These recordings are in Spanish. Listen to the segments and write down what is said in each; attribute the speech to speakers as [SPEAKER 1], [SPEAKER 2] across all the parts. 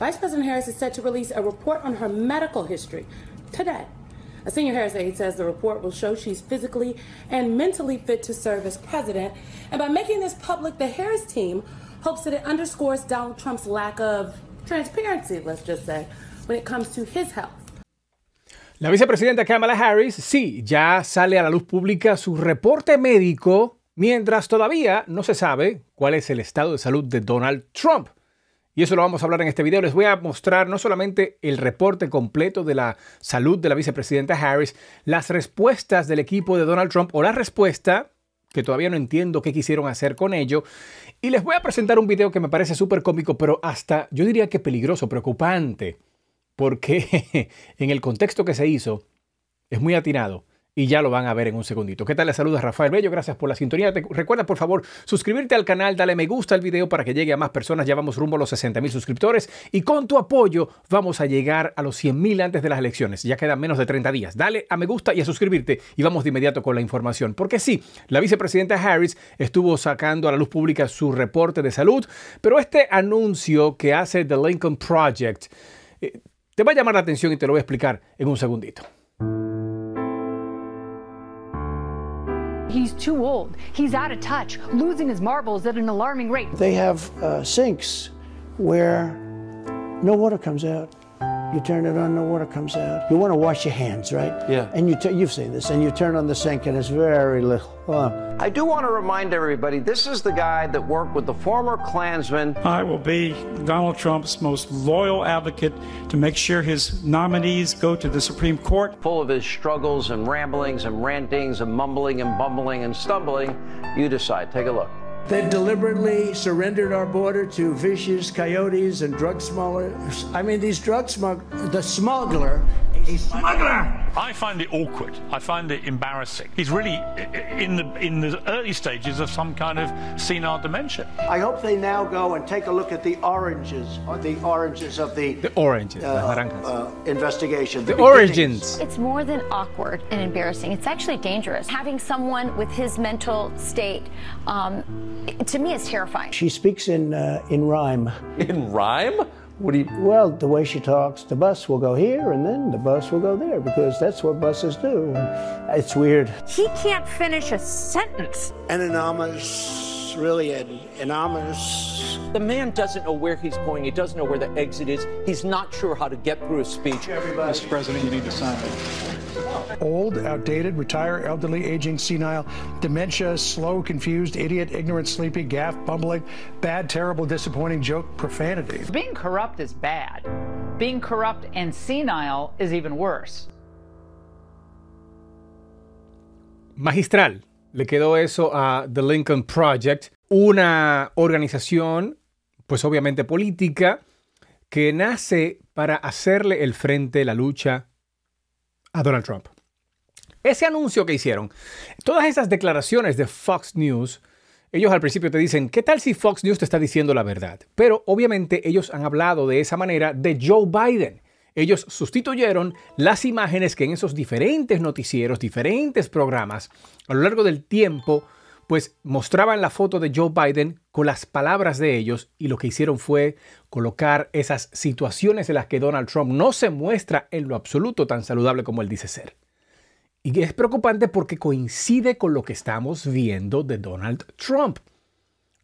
[SPEAKER 1] Vice President Harris is set to release a report on her medical history today. A senior Harris aide says the report will show she's physically and mentally fit to serve as president. And by making this public, the Harris team hopes that it underscores Donald Trump's lack of transparency, let's just say, when it comes to his health. La vicepresidenta Kamala Harris, sí, ya sale a la luz pública su reporte médico, mientras todavía no se sabe cuál es el estado de salud de Donald Trump. Y eso lo vamos a hablar en este video. Les voy a mostrar no solamente el reporte completo de la salud de la vicepresidenta Harris, las respuestas del equipo de Donald Trump o la respuesta que todavía no entiendo qué quisieron hacer con ello. Y les voy a presentar un video que me parece súper cómico, pero hasta yo diría que peligroso, preocupante, porque en el contexto que se hizo es muy atinado y ya lo van a ver en un segundito. ¿Qué tal? Les saluda Rafael Bello, gracias por la sintonía. recuerda por favor suscribirte al canal, dale me gusta al video para que llegue a más personas, ya vamos rumbo a los 60.000 mil suscriptores y con tu apoyo vamos a llegar a los 100 mil antes de las elecciones, ya quedan menos de 30 días. Dale a me gusta y a suscribirte y vamos de inmediato con la información, porque sí, la vicepresidenta Harris estuvo sacando a la luz pública su reporte de salud, pero este anuncio que hace The Lincoln Project eh, te va a llamar la atención y te lo voy a explicar en un segundito. He's too old. He's out of touch, losing his marbles at an alarming rate. They have uh, sinks where no water comes out. You turn it on, the water comes out. You want to wash your hands, right? Yeah. And you you've seen this, and you turn on the sink, and it's very little. I do want to remind everybody, this is the guy that worked with the former Klansman. I will be Donald Trump's most loyal advocate to make sure his nominees go to the Supreme Court. Full of his struggles and ramblings and rantings and mumbling and bumbling and stumbling, you decide. Take a look. They've deliberately surrendered our border to vicious coyotes and drug smugglers. I mean, these drug smugglers, the smuggler a smuggler. I find it awkward. I find it embarrassing. He's really in the in the early stages of some kind of senile dementia. I hope they now go and take a look at the oranges, or the oranges of the the oranges, uh, uh, investigation. The, the origins. It's more than awkward and embarrassing. It's actually dangerous. Having someone with his mental state, um, to me, is terrifying. She speaks in uh, in rhyme. In rhyme. What do you? Well, the way she talks, the bus will go here and then the bus will go there because that's what buses do. it's weird. He can't finish a sentence. An really an, an ominous. The man doesn't know where he's going. He doesn't know where the exit is. He's not sure how to get through a speech. Everybody. Mr. President, you need to sign it. Old, outdated, retire, elderly, aging, senile, dementia, slow, confused, idiot, ignorant, sleepy, gaff, bumbling, bad, terrible, disappointing, joke, profanity. Being corrupt is bad. Being corrupt and senile is even worse. Magistral. Le quedó eso a The Lincoln Project, una organización, pues obviamente política, que nace para hacerle el frente, la lucha a Donald Trump. Ese anuncio que hicieron, todas esas declaraciones de Fox News, ellos al principio te dicen, ¿qué tal si Fox News te está diciendo la verdad? Pero obviamente ellos han hablado de esa manera de Joe Biden ellos sustituyeron las imágenes que en esos diferentes noticieros, diferentes programas, a lo largo del tiempo, pues mostraban la foto de Joe Biden con las palabras de ellos y lo que hicieron fue colocar esas situaciones en las que Donald Trump no se muestra en lo absoluto tan saludable como él dice ser. Y es preocupante porque coincide con lo que estamos viendo de Donald Trump.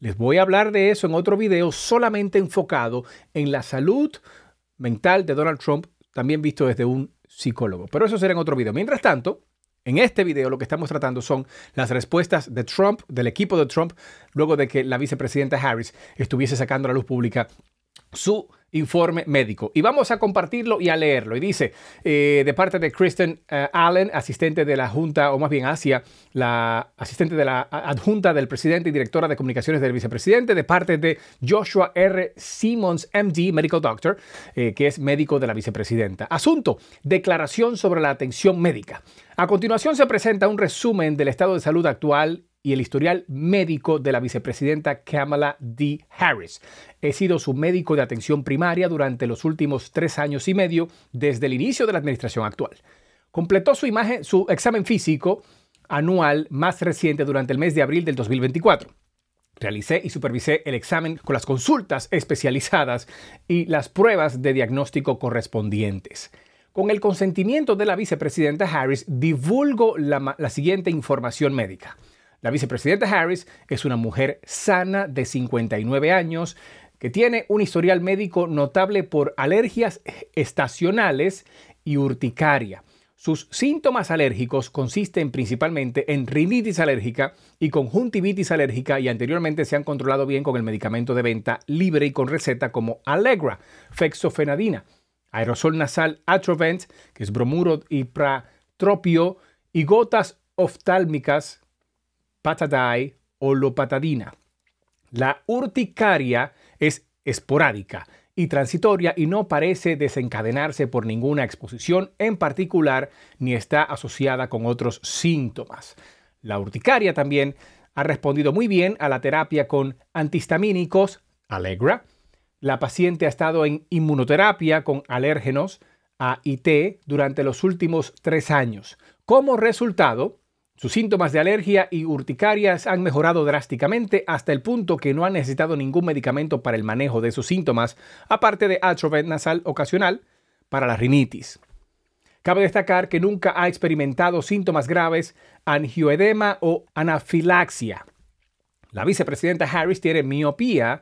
[SPEAKER 1] Les voy a hablar de eso en otro video solamente enfocado en la salud mental de Donald Trump, también visto desde un psicólogo. Pero eso será en otro video. Mientras tanto, en este video lo que estamos tratando son las respuestas de Trump, del equipo de Trump, luego de que la vicepresidenta Harris estuviese sacando a la luz pública su informe médico. Y vamos a compartirlo y a leerlo. Y dice, eh, de parte de Kristen eh, Allen, asistente de la Junta, o más bien hacia la asistente de la adjunta del presidente y directora de comunicaciones del vicepresidente, de parte de Joshua R. Simmons, MD, Medical Doctor, eh, que es médico de la vicepresidenta. Asunto, declaración sobre la atención médica. A continuación se presenta un resumen del estado de salud actual y el historial médico de la vicepresidenta Kamala D. Harris. He sido su médico de atención primaria durante los últimos tres años y medio desde el inicio de la administración actual. Completó su, imagen, su examen físico anual más reciente durante el mes de abril del 2024. Realicé y supervisé el examen con las consultas especializadas y las pruebas de diagnóstico correspondientes. Con el consentimiento de la vicepresidenta Harris, divulgo la siguiente información médica la vicepresidenta Harris es una mujer sana de 59 años que tiene un historial médico notable por alergias estacionales y urticaria. Sus síntomas alérgicos consisten principalmente en rinitis alérgica y conjuntivitis alérgica y anteriormente se han controlado bien con el medicamento de venta libre y con receta como Allegra, fexofenadina, aerosol nasal Atrovent, que es bromuro y pratropio, y gotas oftálmicas Patadai o lopatadina. La urticaria es esporádica y transitoria y no parece desencadenarse por ninguna exposición en particular ni está asociada con otros síntomas. La urticaria también ha respondido muy bien a la terapia con antihistamínicos, Allegra. La paciente ha estado en inmunoterapia con alérgenos, AIT, durante los últimos tres años. Como resultado, sus síntomas de alergia y urticarias han mejorado drásticamente hasta el punto que no ha necesitado ningún medicamento para el manejo de sus síntomas, aparte de Atrovent nasal ocasional para la rinitis. Cabe destacar que nunca ha experimentado síntomas graves, angioedema o anafilaxia. La vicepresidenta Harris tiene miopía,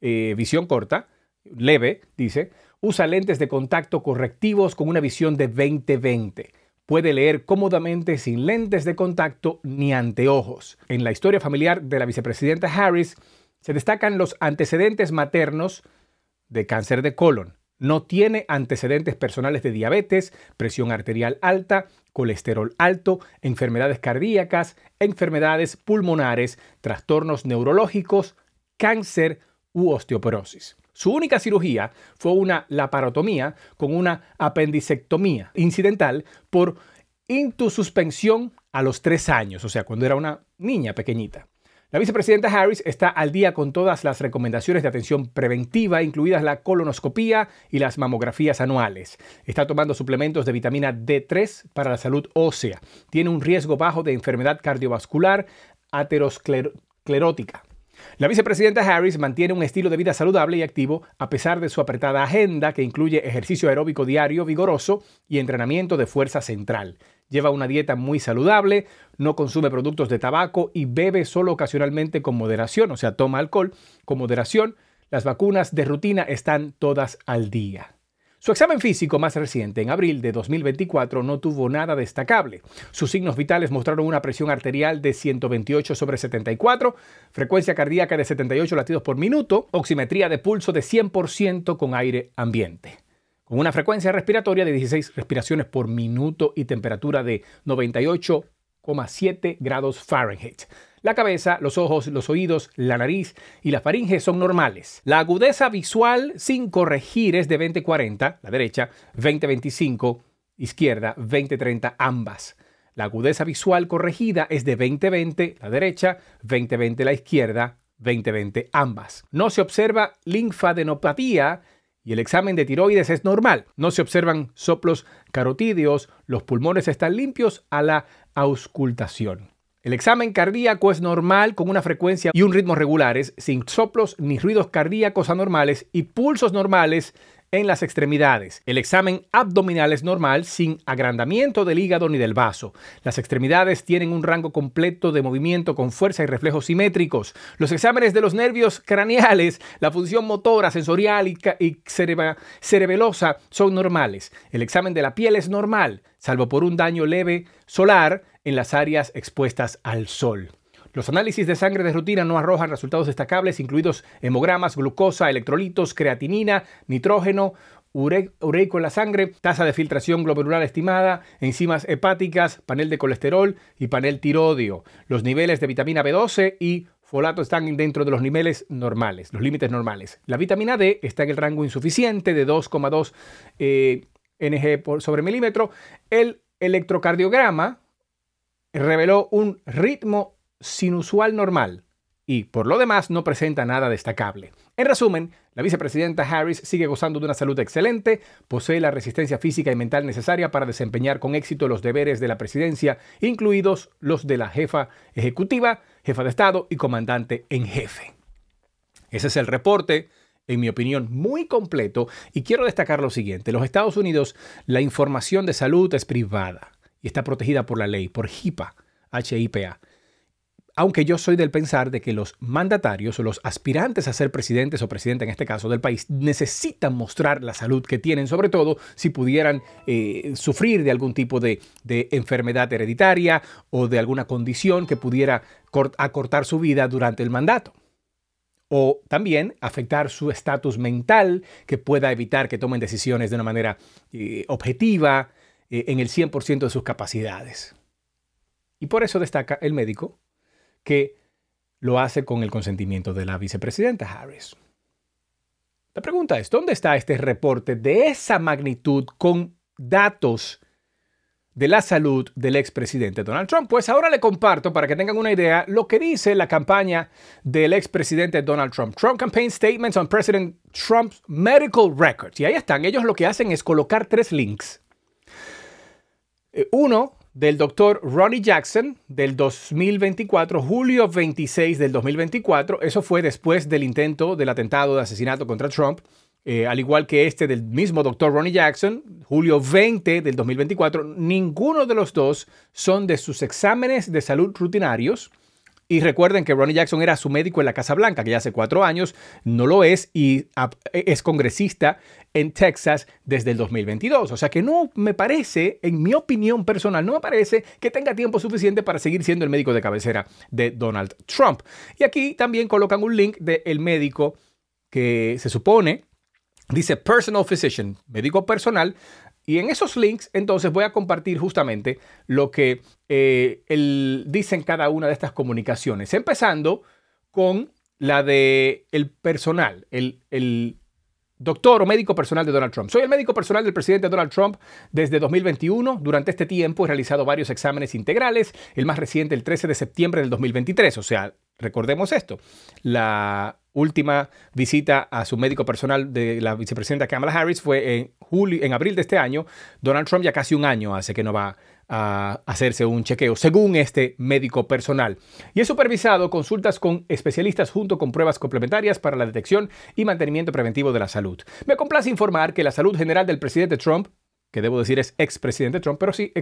[SPEAKER 1] eh, visión corta, leve, dice, usa lentes de contacto correctivos con una visión de 20-20 puede leer cómodamente sin lentes de contacto ni anteojos. En la historia familiar de la vicepresidenta Harris se destacan los antecedentes maternos de cáncer de colon. No tiene antecedentes personales de diabetes, presión arterial alta, colesterol alto, enfermedades cardíacas, enfermedades pulmonares, trastornos neurológicos, cáncer, osteoporosis. Su única cirugía fue una laparotomía con una apendicectomía incidental por intususpensión a los tres años, o sea, cuando era una niña pequeñita. La vicepresidenta Harris está al día con todas las recomendaciones de atención preventiva, incluidas la colonoscopía y las mamografías anuales. Está tomando suplementos de vitamina D3 para la salud ósea. Tiene un riesgo bajo de enfermedad cardiovascular aterosclerótica. La vicepresidenta Harris mantiene un estilo de vida saludable y activo a pesar de su apretada agenda que incluye ejercicio aeróbico diario vigoroso y entrenamiento de fuerza central. Lleva una dieta muy saludable, no consume productos de tabaco y bebe solo ocasionalmente con moderación, o sea, toma alcohol con moderación. Las vacunas de rutina están todas al día. Su examen físico más reciente, en abril de 2024, no tuvo nada destacable. Sus signos vitales mostraron una presión arterial de 128 sobre 74, frecuencia cardíaca de 78 latidos por minuto, oximetría de pulso de 100% con aire ambiente con una frecuencia respiratoria de 16 respiraciones por minuto y temperatura de 98,7 grados Fahrenheit. La cabeza, los ojos, los oídos, la nariz y la faringe son normales. La agudeza visual sin corregir es de 20-40, la derecha, 20-25, izquierda, 20-30, ambas. La agudeza visual corregida es de 20-20, la derecha, 20-20, la izquierda, 20-20, ambas. No se observa linfadenopatía y el examen de tiroides es normal. No se observan soplos carotídeos, los pulmones están limpios a la auscultación. El examen cardíaco es normal con una frecuencia y un ritmo regulares, sin soplos ni ruidos cardíacos anormales y pulsos normales en las extremidades. El examen abdominal es normal, sin agrandamiento del hígado ni del vaso. Las extremidades tienen un rango completo de movimiento con fuerza y reflejos simétricos. Los exámenes de los nervios craneales, la función motora, sensorial y, cerebelosa son normales. El examen de la piel es normal, salvo por un daño leve solar en las áreas expuestas al sol. Los análisis de sangre de rutina no arrojan resultados destacables, incluidos hemogramas, glucosa, electrolitos, creatinina, nitrógeno, ureico en la sangre, tasa de filtración glomerular estimada, enzimas hepáticas, panel de colesterol y panel tiroideo. Los niveles de vitamina B12 y folato están dentro de los niveles normales, los límites normales. La vitamina D está en el rango insuficiente de 2,2 eh, ng por sobre milímetro. El electrocardiograma reveló un ritmo sinusual normal y por lo demás no presenta nada destacable. En resumen, la vicepresidenta Harris sigue gozando de una salud excelente, posee la resistencia física y mental necesaria para desempeñar con éxito los deberes de la presidencia, incluidos los de la jefa ejecutiva, jefa de Estado y comandante en jefe. Ese es el reporte, en mi opinión, muy completo y quiero destacar lo siguiente. En los Estados Unidos, la información de salud es privada está protegida por la ley, por HIPAA, HIPA. Aunque yo soy del pensar de que los mandatarios o los aspirantes a ser presidentes o presidente en este caso del país necesitan mostrar la salud que tienen, sobre todo si pudieran eh, sufrir de algún tipo de, enfermedad hereditaria o de alguna condición que pudiera acortar su vida durante el mandato o también afectar su estatus mental, que pueda evitar que tomen decisiones de una manera eh, objetiva, eh, en el 100% de sus capacidades. Y por eso destaca el médico que lo hace con el consentimiento de la vicepresidenta Harris. La pregunta es, ¿dónde está este reporte de esa magnitud con datos de la salud del expresidente Donald Trump? Pues ahora le comparto para que tengan una idea lo que dice la campaña del expresidente Donald Trump. Trump Campaign Statements on President Trump's Medical Records. Y ahí están, ellos lo que hacen es colocar tres links eh, uno del doctor Ronnie Jackson del 2024, julio 26 del 2024. Eso fue después del intento del atentado de asesinato contra Trump. Eh, al igual que este del mismo doctor Ronnie Jackson, julio 20 del 2024, ninguno de los dos son de sus exámenes de salud rutinarios y recuerden que Ronnie Jackson era su médico en la Casa Blanca, que ya hace cuatro años no lo es y ah, e, es congresista en Texas desde el 2022. O sea que no me parece, en mi opinión personal, no me parece que tenga tiempo suficiente para seguir siendo el médico de cabecera de Donald Trump. Y aquí también colocan un link del médico que se supone Dice personal physician, médico personal y en esos links, entonces, voy a compartir justamente lo que eh, dicen cada una de estas comunicaciones, empezando con la de el personal, el, el doctor o médico personal de Donald Trump. Soy el médico personal del presidente Donald Trump desde 2021. Durante este tiempo he realizado varios exámenes integrales, el más reciente el 13 de septiembre del 2023. O sea, recordemos esto, la última visita a su médico personal de la vicepresidenta Kamala Harris fue en, julio, en abril de este año. Donald Trump ya casi un año hace que no va a hacerse un chequeo, según este médico personal. Y he supervisado consultas con especialistas junto con pruebas complementarias para la detección y mantenimiento preventivo de la salud. Me complace informar que la salud general del presidente Trump que debo decir es expresidente Trump, pero sí,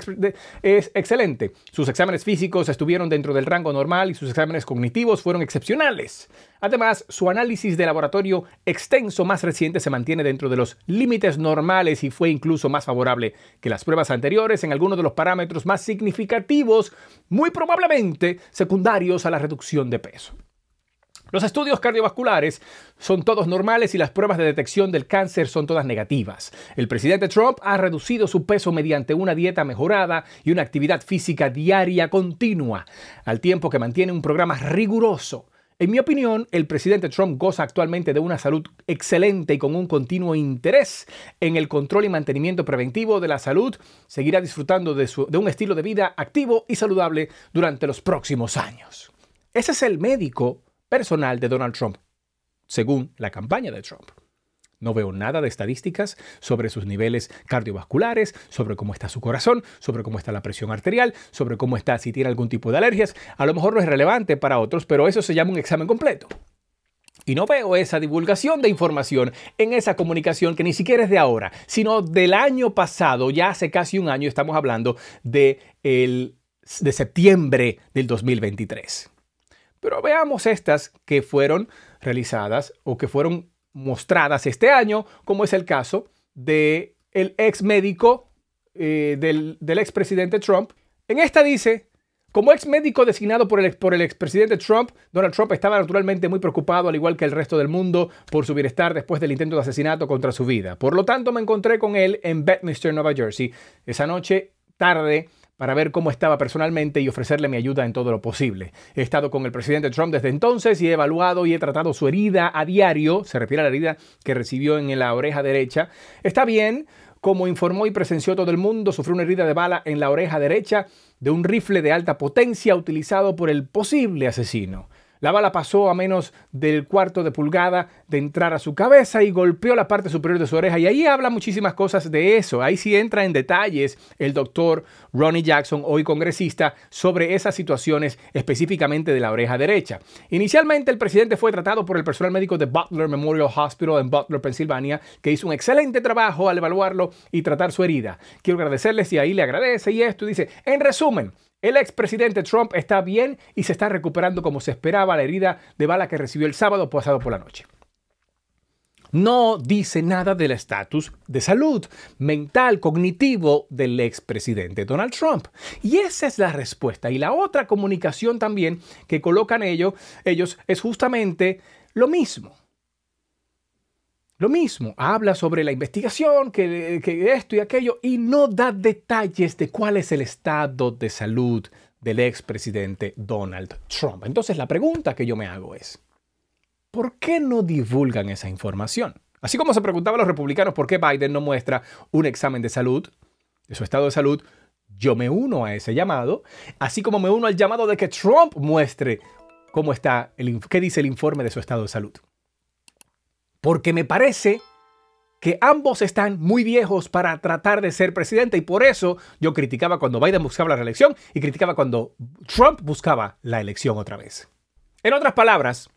[SPEAKER 1] es excelente. Sus exámenes físicos estuvieron dentro del rango normal y sus exámenes cognitivos fueron excepcionales. Además, su análisis de laboratorio extenso más reciente se mantiene dentro de los límites normales y fue incluso más favorable que las pruebas anteriores en algunos de los parámetros más significativos, muy probablemente secundarios a la reducción de peso. Los estudios cardiovasculares son todos normales y las pruebas de detección del cáncer son todas negativas. El presidente Trump ha reducido su peso mediante una dieta mejorada y una actividad física diaria continua, al tiempo que mantiene un programa riguroso en mi opinión, el presidente Trump goza actualmente de una salud excelente y con un continuo interés en el control y mantenimiento preventivo de la salud. Seguirá disfrutando de, un estilo de vida activo y saludable durante los próximos años. Ese es el médico personal de Donald Trump, según la campaña de Trump. No veo nada de estadísticas sobre sus niveles cardiovasculares, sobre cómo está su corazón, sobre cómo está la presión arterial, sobre cómo está si tiene algún tipo de alergias. A lo mejor no es relevante para otros, pero eso se llama un examen completo. Y no veo esa divulgación de información en esa comunicación que ni siquiera es de ahora, sino del año pasado, ya hace casi un año estamos hablando de, el, de septiembre del 2023. Pero veamos estas que fueron realizadas o que fueron mostradas este año, como es el caso de el ex médico eh, del, del ex presidente Trump. En esta dice, como ex médico designado por el, por el expresidente Trump, Donald Trump estaba naturalmente muy preocupado, al igual que el resto del mundo, por su bienestar después del intento de asesinato contra su vida. Por lo tanto, me encontré con él en Bedminster, Nueva Jersey, esa noche tarde para ver cómo estaba personalmente y ofrecerle mi ayuda en todo lo posible. He estado con el presidente Trump desde entonces y he evaluado y he tratado su herida a diario, se refiere a la herida que recibió en la oreja derecha. Está bien, como informó y presenció todo el mundo, sufrió una herida de bala en la oreja derecha de un rifle de alta potencia utilizado por el posible asesino. La bala pasó a menos del cuarto de pulgada de entrar a su cabeza y golpeó la parte superior de su oreja. Y ahí habla muchísimas cosas de eso. Ahí sí entra en detalles el doctor Ronnie Jackson, hoy congresista, sobre esas situaciones específicamente de la oreja derecha. Inicialmente el presidente fue tratado por el personal médico de Butler Memorial Hospital en Butler, Pensilvania, que hizo un excelente trabajo al evaluarlo y tratar su herida. Quiero agradecerles y ahí le agradece y esto dice, en resumen, el expresidente Trump está bien y se está recuperando como se esperaba la herida de bala que recibió el sábado pasado por la noche. No dice nada del estatus de salud mental, cognitivo del expresidente Donald Trump. Y esa es la respuesta. Y la otra comunicación también que colocan ellos, ellos es justamente lo mismo. Lo mismo, habla sobre la investigación, que, esto y aquello, y no da detalles de cuál es el estado de salud del expresidente Donald Trump. Entonces la pregunta que yo me hago es, ¿por qué no divulgan esa información? Así como se preguntaban los republicanos por qué Biden no muestra un examen de salud, de su estado de salud, yo me uno a ese llamado, así como me uno al llamado de que Trump muestre cómo está, el, qué dice el informe de su estado de salud porque me parece que ambos están muy viejos para tratar de ser presidente y por eso yo criticaba cuando Biden buscaba la reelección y criticaba cuando Trump buscaba la elección otra vez. En otras palabras,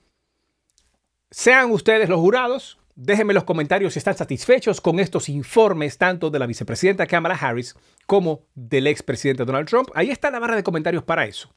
[SPEAKER 1] sean ustedes los jurados, déjenme los comentarios si están satisfechos con estos informes tanto de la vicepresidenta Kamala Harris como del expresidente Donald Trump. Ahí está la barra de comentarios para eso.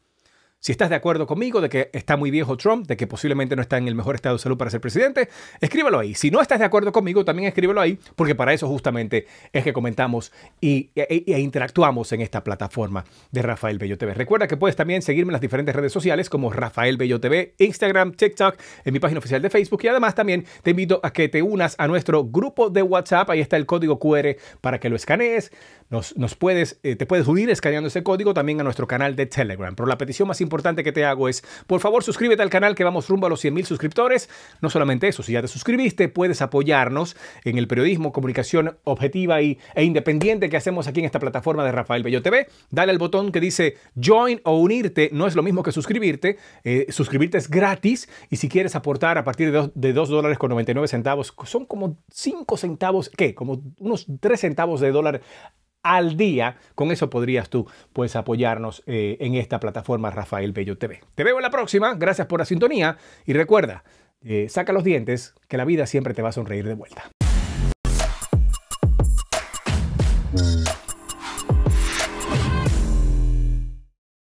[SPEAKER 1] Si estás de acuerdo conmigo de que está muy viejo Trump, de que posiblemente no está en el mejor estado de salud para ser presidente, escríbelo ahí. Si no estás de acuerdo conmigo, también escríbelo ahí, porque para eso justamente es que comentamos y, e, e, e interactuamos en esta plataforma de Rafael Bello TV. Recuerda que puedes también seguirme en las diferentes redes sociales como Rafael Bello TV, Instagram, TikTok, en mi página oficial de Facebook y además también te invito a que te unas a nuestro grupo de WhatsApp. Ahí está el código QR para que lo escanees. Nos, puedes, eh, te puedes unir escaneando ese código también a nuestro canal de Telegram. Pero la petición más importante que te hago es, por favor, suscríbete al canal que vamos rumbo a los 100 mil suscriptores. No solamente eso, si ya te suscribiste, puedes apoyarnos en el periodismo, comunicación objetiva y, e independiente que hacemos aquí en esta plataforma de Rafael Bello TV. Dale al botón que dice Join o unirte. No es lo mismo que suscribirte. Eh, suscribirte es gratis y si quieres aportar a partir de dos de dólares con 99 centavos, son como 5 centavos, ¿qué? Como unos 3 centavos de dólar al día. Con eso podrías tú, pues, apoyarnos eh, en esta plataforma Rafael Bello TV. Te veo en la próxima. Gracias por la sintonía y recuerda, eh, saca los dientes, que la vida siempre te va a sonreír de vuelta.